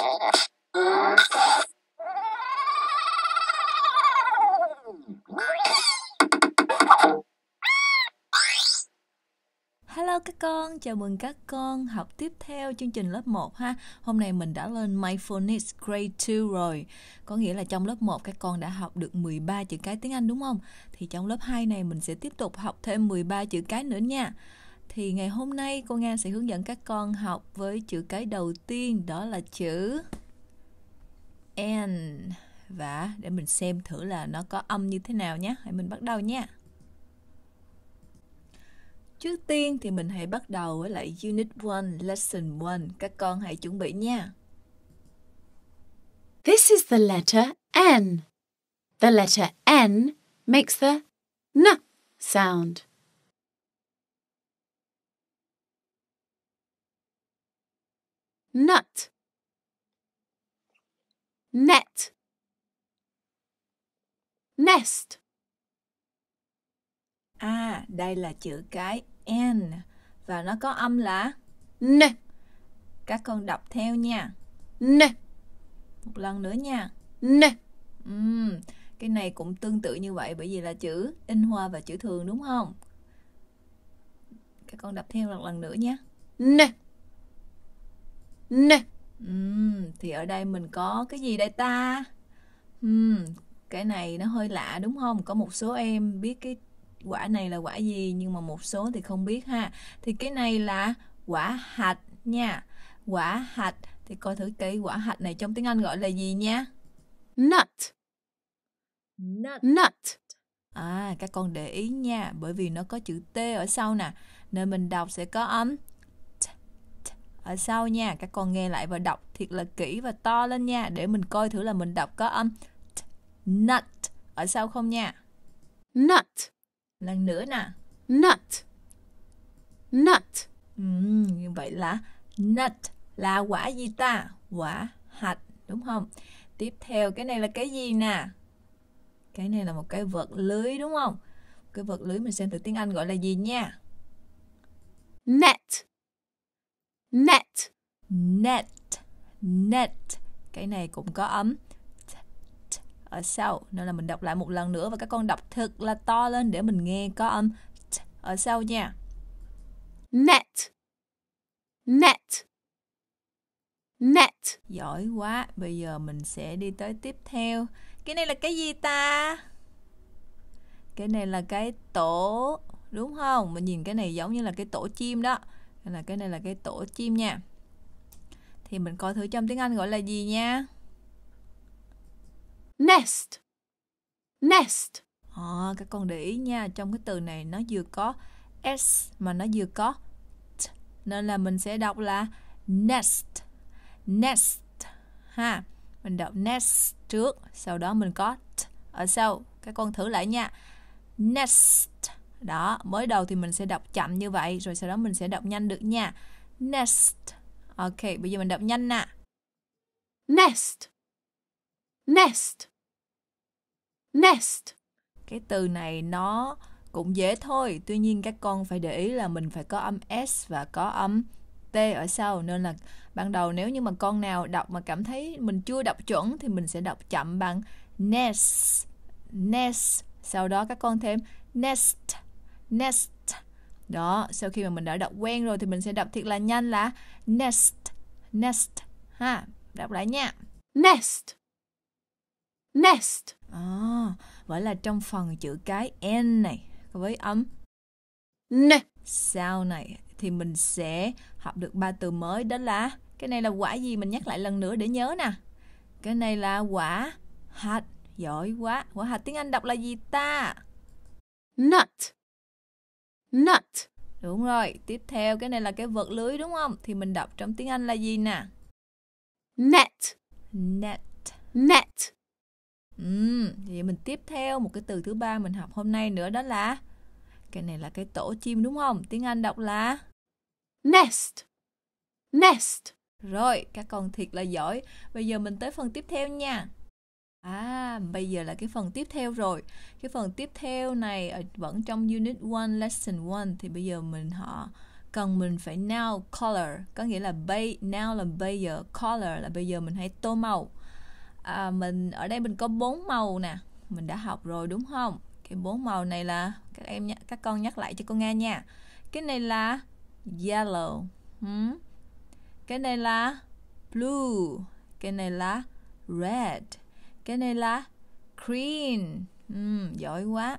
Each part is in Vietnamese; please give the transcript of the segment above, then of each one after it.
Hello các con, chào mừng các con học tiếp theo chương trình lớp 1 ha. Hôm nay mình đã lên Mindfulness Grade 2 rồi. Có nghĩa là trong lớp 1 các con đã học được 13 chữ cái tiếng Anh đúng không? Thì trong lớp 2 này mình sẽ tiếp tục học thêm 13 chữ cái nữa nha. Thì ngày hôm nay cô Nga sẽ hướng dẫn các con học với chữ cái đầu tiên đó là chữ N và để mình xem thử là nó có âm như thế nào nhé. Hãy mình bắt đầu nha. Trước tiên thì mình hãy bắt đầu với lại Unit 1, Lesson 1. Các con hãy chuẩn bị nha. This is the letter N. The letter N makes the N sound. nut net nest À, đây là chữ cái n và nó có âm là n. Các con đọc theo nha. N. Một lần nữa nha. N. Uhm, cái này cũng tương tự như vậy bởi vì là chữ in hoa và chữ thường đúng không? Các con đọc theo một lần nữa nha. N nè uhm, thì ở đây mình có cái gì đây ta uhm, cái này nó hơi lạ đúng không có một số em biết cái quả này là quả gì nhưng mà một số thì không biết ha thì cái này là quả hạch nha quả hạch thì coi thử cái quả hạch này trong tiếng Anh gọi là gì nha nut nut nut à các con để ý nha bởi vì nó có chữ t ở sau nè nên mình đọc sẽ có âm ở sau nha các con nghe lại và đọc thiệt là kỹ và to lên nha để mình coi thử là mình đọc có âm um, t, nut ở sau không nha nut lần nữa nè nut nut ừ, như vậy là nut là quả gì ta quả hạt đúng không tiếp theo cái này là cái gì nè cái này là một cái vật lưới đúng không cái vật lưới mình xem từ tiếng anh gọi là gì nha net net net net cái này cũng có ấm t, t, ở sau nên là mình đọc lại một lần nữa và các con đọc thật là to lên để mình nghe có âm t ở sau nha net net net giỏi quá bây giờ mình sẽ đi tới tiếp theo cái này là cái gì ta cái này là cái tổ đúng không mình nhìn cái này giống như là cái tổ chim đó nên là cái này là cái tổ chim nha thì mình coi thử trong tiếng Anh gọi là gì nha nest nest à, các con để ý nha trong cái từ này nó vừa có s mà nó vừa có t nên là mình sẽ đọc là nest nest ha mình đọc nest trước sau đó mình có t ở sau các con thử lại nha nest đó, mới đầu thì mình sẽ đọc chậm như vậy rồi sau đó mình sẽ đọc nhanh được nha. Nest. Ok, bây giờ mình đọc nhanh nè. Nest. Nest. Nest. Cái từ này nó cũng dễ thôi, tuy nhiên các con phải để ý là mình phải có âm s và có âm t ở sau nên là ban đầu nếu như mà con nào đọc mà cảm thấy mình chưa đọc chuẩn thì mình sẽ đọc chậm bằng nest nest sau đó các con thêm nest nest đó sau khi mà mình đã đọc quen rồi thì mình sẽ đọc thiệt là nhanh là nest nest ha đọc lại nha nest nest à, vậy là trong phần chữ cái n này với âm n sau này thì mình sẽ học được ba từ mới đó là cái này là quả gì mình nhắc lại lần nữa để nhớ nè cái này là quả hạt giỏi quá quả hạt tiếng anh đọc là gì ta nut Nut. Đúng rồi, tiếp theo cái này là cái vật lưới đúng không? Thì mình đọc trong tiếng Anh là gì nè? Net. Net. Net. Ừ, vậy mình tiếp theo một cái từ thứ ba mình học hôm nay nữa đó là cái này là cái tổ chim đúng không? Tiếng Anh đọc là nest. Nest. Rồi, các con thiệt là giỏi. Bây giờ mình tới phần tiếp theo nha. À, bây giờ là cái phần tiếp theo rồi. Cái phần tiếp theo này ở, ờ, vẫn trong unit 1 lesson 1 thì bây giờ mình họ cần mình phải now color, có nghĩa là bay now là bây giờ, color là bây giờ mình hãy tô màu. À, mình ở đây mình có bốn màu nè, mình đã học rồi đúng không? Cái bốn màu này là các em nhắc, các con nhắc lại cho cô nghe nha. Cái này là yellow. Hmm. Cái này là blue. Cái này là red cái này là green uhm, giỏi quá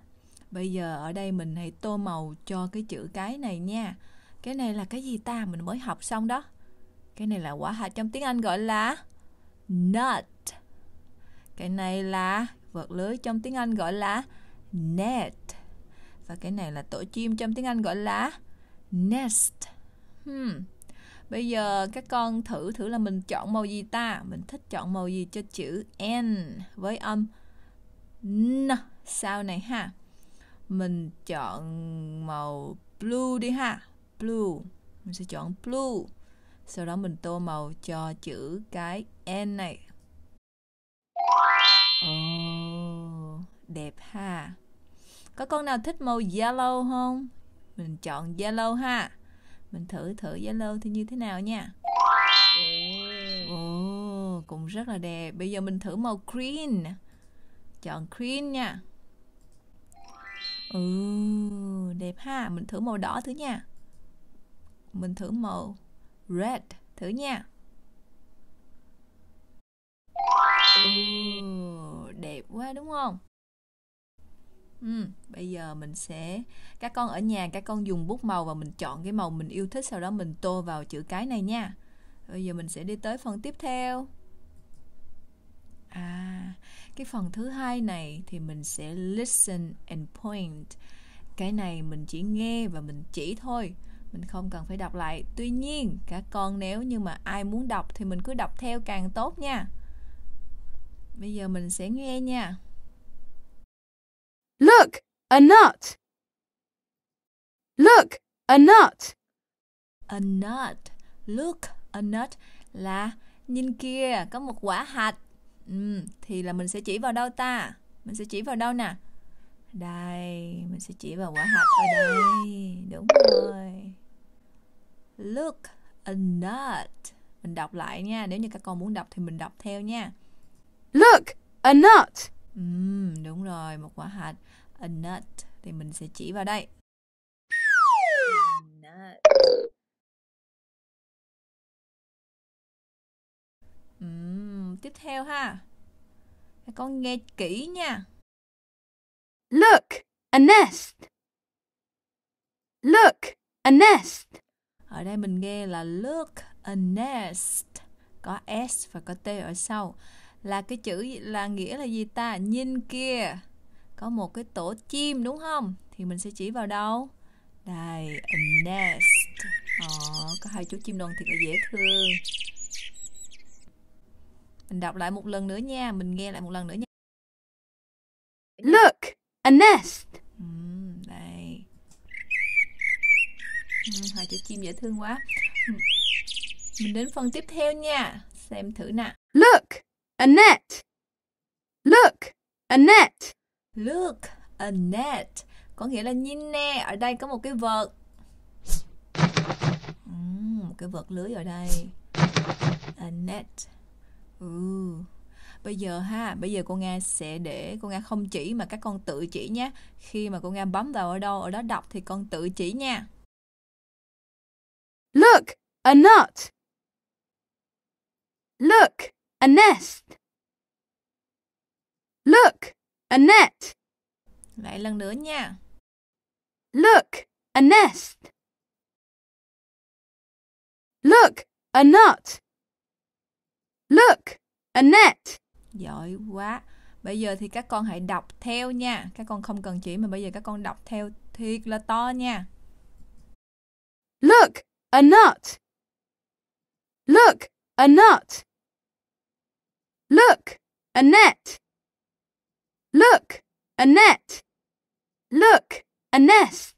bây giờ ở đây mình hãy tô màu cho cái chữ cái này nha cái này là cái gì ta mình mới học xong đó cái này là quả hạt trong tiếng anh gọi là nut cái này là vật lưới trong tiếng anh gọi là net và cái này là tổ chim trong tiếng anh gọi là nest hmm. Bây giờ các con thử thử là mình chọn màu gì ta? Mình thích chọn màu gì cho chữ N với âm N sau này ha. Mình chọn màu blue đi ha. Blue. Mình sẽ chọn blue. Sau đó mình tô màu cho chữ cái N này. Oh, đẹp ha. Có con nào thích màu yellow không? Mình chọn yellow ha mình thử thử Zalo thì như thế nào nha Ồ, oh, cũng rất là đẹp Bây giờ mình thử màu green Chọn green nha Ừ, đẹp ha Mình thử màu đỏ thử nha Mình thử màu red Thử nha Ừ, đẹp quá đúng không? Ừ, bây giờ mình sẽ các con ở nhà các con dùng bút màu và mình chọn cái màu mình yêu thích sau đó mình tô vào chữ cái này nha. Bây giờ mình sẽ đi tới phần tiếp theo. À, cái phần thứ hai này thì mình sẽ listen and point. Cái này mình chỉ nghe và mình chỉ thôi, mình không cần phải đọc lại. Tuy nhiên, các con nếu như mà ai muốn đọc thì mình cứ đọc theo càng tốt nha. Bây giờ mình sẽ nghe nha. Look, a nut. Look, a nut. A nut. Look, a nut là nhìn kia có một quả hạt. Ừ, thì là mình sẽ chỉ vào đâu ta? Mình sẽ chỉ vào đâu nè? Đây, mình sẽ chỉ vào quả hạt ở đây. Đúng rồi. Look, a nut. Mình đọc lại nha, nếu như các con muốn đọc thì mình đọc theo nha. Look, a nut. Uhm, đúng rồi, một quả hạt a nut thì mình sẽ chỉ vào đây. Uhm, tiếp theo ha. Các con nghe kỹ nha. Look, a nest. Look, a nest. Ở đây mình nghe là look a nest. Có S và có T ở sau là cái chữ là nghĩa là gì ta nhìn kia có một cái tổ chim đúng không thì mình sẽ chỉ vào đâu đây a nest Ồ, ờ, có hai chú chim đồng thiệt là dễ thương mình đọc lại một lần nữa nha mình nghe lại một lần nữa nha look a nest ừ, đây hai chú chim dễ thương quá mình đến phần tiếp theo nha xem thử nào look a net. Look, a net. Look, a net. Có nghĩa là nhìn nè, ở đây có một cái vật, Uhm, một cái vật lưới ở đây. A net. Ooh. Bây giờ ha, bây giờ cô Nga sẽ để cô Nga không chỉ mà các con tự chỉ nhé. Khi mà cô Nga bấm vào ở đâu, ở đó đọc thì con tự chỉ nha. Look, a nut. Look, a nest. Look, a net. Lại lần nữa nha. Look, a nest. Look, a nut. Look, a net. Giỏi quá. Bây giờ thì các con hãy đọc theo nha. Các con không cần chỉ mà bây giờ các con đọc theo thiệt là to nha. Look, a nut. Look, a nut. Look, a net. Look, a net. Look, a nest.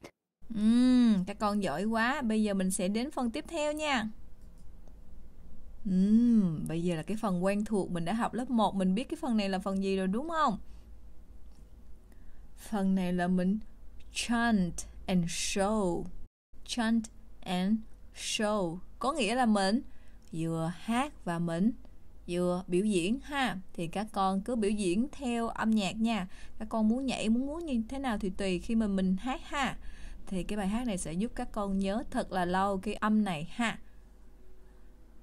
Uhm, các con giỏi quá. Bây giờ mình sẽ đến phần tiếp theo nha. Uhm, bây giờ là cái phần quen thuộc mình đã học lớp 1, mình biết cái phần này là phần gì rồi đúng không? Phần này là mình chant and show. Chant and show có nghĩa là mình vừa hát và mình vừa biểu diễn ha thì các con cứ biểu diễn theo âm nhạc nha các con muốn nhảy muốn muốn như thế nào thì tùy khi mà mình hát ha thì cái bài hát này sẽ giúp các con nhớ thật là lâu cái âm này ha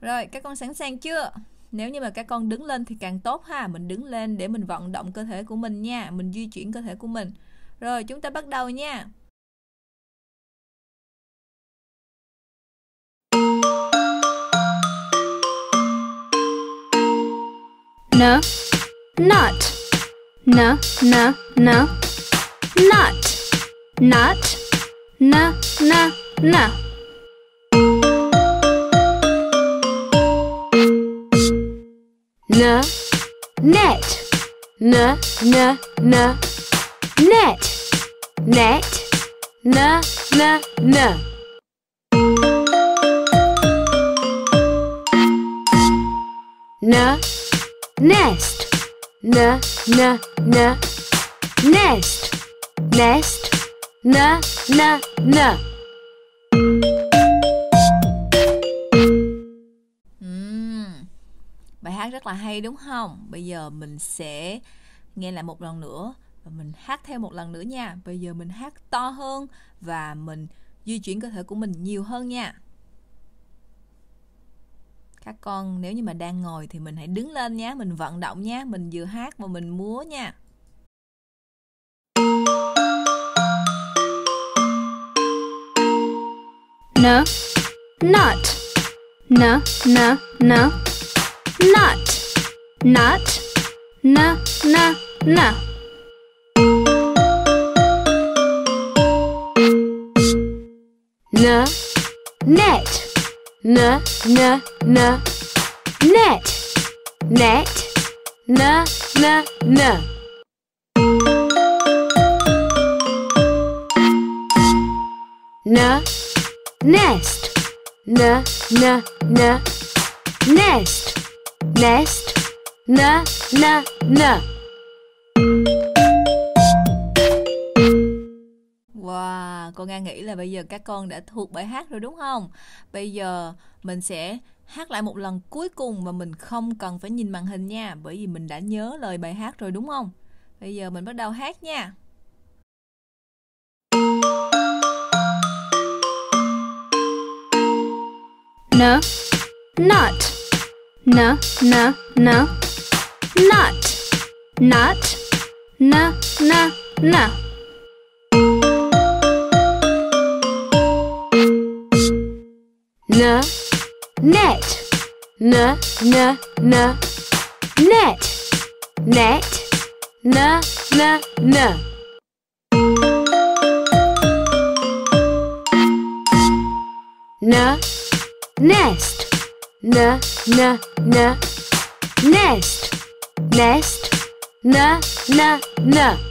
rồi các con sẵn sàng chưa nếu như mà các con đứng lên thì càng tốt ha mình đứng lên để mình vận động cơ thể của mình nha mình di chuyển cơ thể của mình rồi chúng ta bắt đầu nha no, not, no, no, no, not, not, no, no, no. N, net, n, n, n, net, net, n, n, n. N, nest n n n nest nest n n n uhm, bài hát rất là hay đúng không bây giờ mình sẽ nghe lại một lần nữa và mình hát theo một lần nữa nha bây giờ mình hát to hơn và mình di chuyển cơ thể của mình nhiều hơn nha các con nếu như mà đang ngồi thì mình hãy đứng lên nhé mình vận động nhé mình vừa hát mà mình múa nha no nut no no no nut nut no no no no net n n n net net n n n n nest n n n nest nest n n n cô Nga nghĩ là bây giờ các con đã thuộc bài hát rồi đúng không? Bây giờ mình sẽ hát lại một lần cuối cùng mà mình không cần phải nhìn màn hình nha, bởi vì mình đã nhớ lời bài hát rồi đúng không? Bây giờ mình bắt đầu hát nha. No, not, no, no, no, not, not, no, no, no. n n n net net n n n n nest n n n nest nest n n n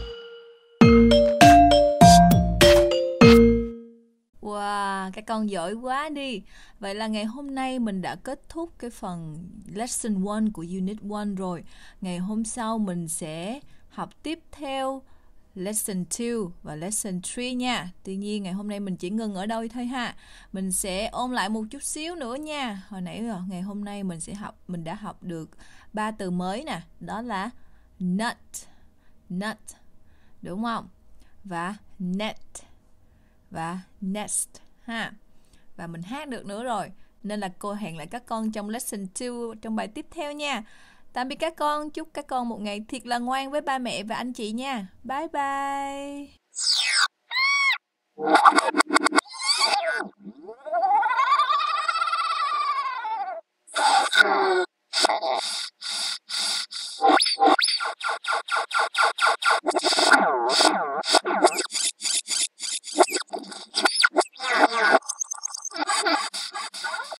con giỏi quá đi vậy là ngày hôm nay mình đã kết thúc cái phần lesson one của unit one rồi ngày hôm sau mình sẽ học tiếp theo lesson 2 và lesson 3 nha. Tuy nhiên ngày hôm nay mình chỉ ngừng ở đây thôi ha. Mình sẽ ôn lại một chút xíu nữa nha. Hồi nãy ờ, ngày hôm nay mình sẽ học mình đã học được ba từ mới nè, đó là nut, nut. Đúng không? Và net và nest ha và mình hát được nữa rồi nên là cô hẹn lại các con trong lesson 2 trong bài tiếp theo nha tạm biệt các con chúc các con một ngày thiệt là ngoan với ba mẹ và anh chị nha bye bye Oh, Yeah.